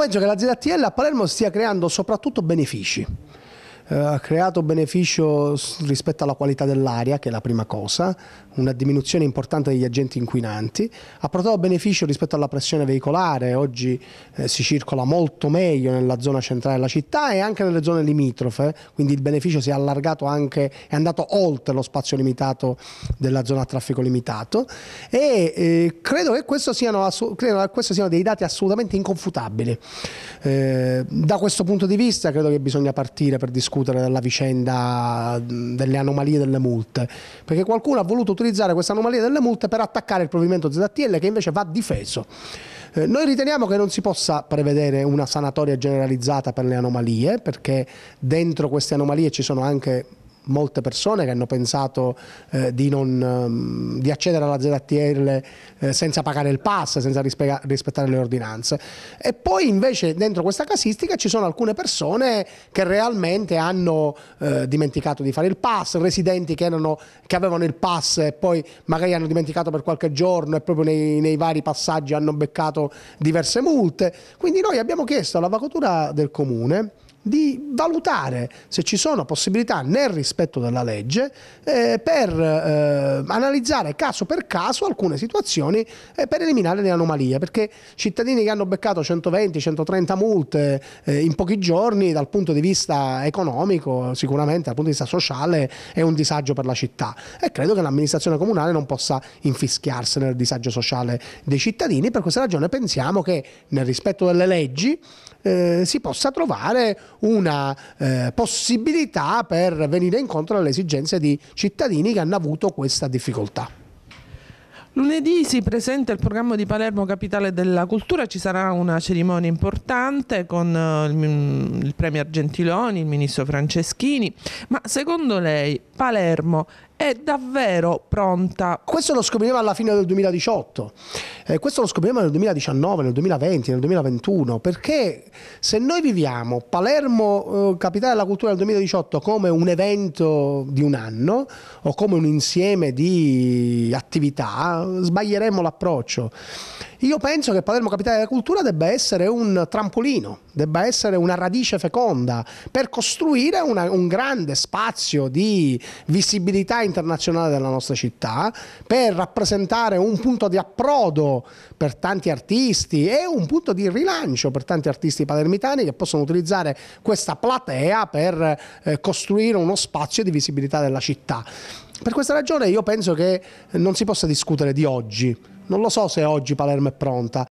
penso che la ZTL a Palermo stia creando soprattutto benefici eh, ha creato beneficio rispetto alla qualità dell'aria, che è la prima cosa, una diminuzione importante degli agenti inquinanti, ha portato beneficio rispetto alla pressione veicolare, oggi eh, si circola molto meglio nella zona centrale della città e anche nelle zone limitrofe, quindi il beneficio si è allargato anche, è andato oltre lo spazio limitato della zona a traffico limitato e eh, credo, che siano, credo, che questi siano dei dati assolutamente inconfutabili. Eh, da questo punto di vista credo che bisogna partire per discutere discutere della vicenda delle anomalie delle multe, perché qualcuno ha voluto utilizzare questa anomalia delle multe per attaccare il provvedimento ZTL che invece va difeso. Eh, noi riteniamo che non si possa prevedere una sanatoria generalizzata per le anomalie, perché dentro queste anomalie ci sono anche molte persone che hanno pensato eh, di, non, ehm, di, accedere alla ZTL eh, senza pagare il pass, senza rispettare le ordinanze. E poi invece dentro questa casistica ci sono alcune persone che realmente hanno eh, dimenticato di fare il pass, residenti che, erano, che, avevano il pass e poi magari hanno dimenticato per qualche giorno e proprio nei, nei vari passaggi hanno beccato diverse multe. Quindi noi abbiamo chiesto all'avvocatura del comune di valutare se ci sono possibilità nel rispetto della legge eh, per eh, analizzare caso per caso alcune situazioni eh, per eliminare le anomalie perché cittadini che hanno beccato 120-130 multe eh, in pochi giorni dal punto di vista economico sicuramente dal punto di vista sociale è un disagio per la città e credo che l'amministrazione comunale non possa infischiarsi nel disagio sociale dei cittadini per questa ragione pensiamo che nel rispetto delle leggi eh, si possa trovare una eh, possibilità per venire incontro alle esigenze di cittadini che hanno avuto questa difficoltà. Lunedì si presenta il programma di Palermo Capitale della Cultura, ci sarà una cerimonia importante con eh, il Premier Gentiloni, il Ministro Franceschini, ma secondo lei Palermo è davvero pronta. Questo lo scopriremo alla fine del 2018, eh, questo lo scopriremo nel 2019, nel 2020, nel 2021, perché se noi viviamo Palermo eh, Capitale della Cultura del 2018 come un evento di un anno o come un insieme di attività, sbaglieremmo l'approccio. Io penso che Palermo Capitale della Cultura debba essere un trampolino, debba essere una radice feconda per costruire una, un grande spazio di visibilità internazionale della nostra città, per rappresentare un punto di approdo per tanti artisti e un punto di rilancio per tanti artisti palermitani che possono utilizzare questa platea per eh, costruire uno spazio di visibilità della città. Per questa ragione io penso che non si possa discutere di oggi, non lo so se oggi Palermo è pronta,